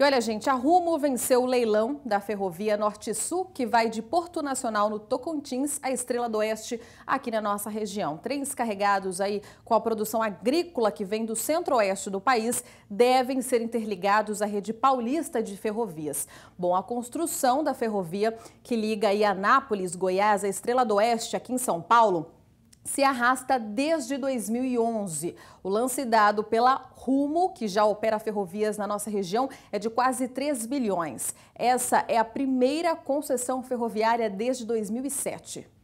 E olha, gente, a Rumo venceu o leilão da Ferrovia Norte-Sul, que vai de Porto Nacional, no Tocantins, à Estrela do Oeste, aqui na nossa região. Trens carregados aí com a produção agrícola que vem do centro-oeste do país devem ser interligados à rede paulista de ferrovias. Bom, a construção da ferrovia que liga aí Anápolis, Goiás, à Estrela do Oeste, aqui em São Paulo, se arrasta desde 2011. O lance dado pela Rumo, que já opera ferrovias na nossa região, é de quase 3 bilhões. Essa é a primeira concessão ferroviária desde 2007.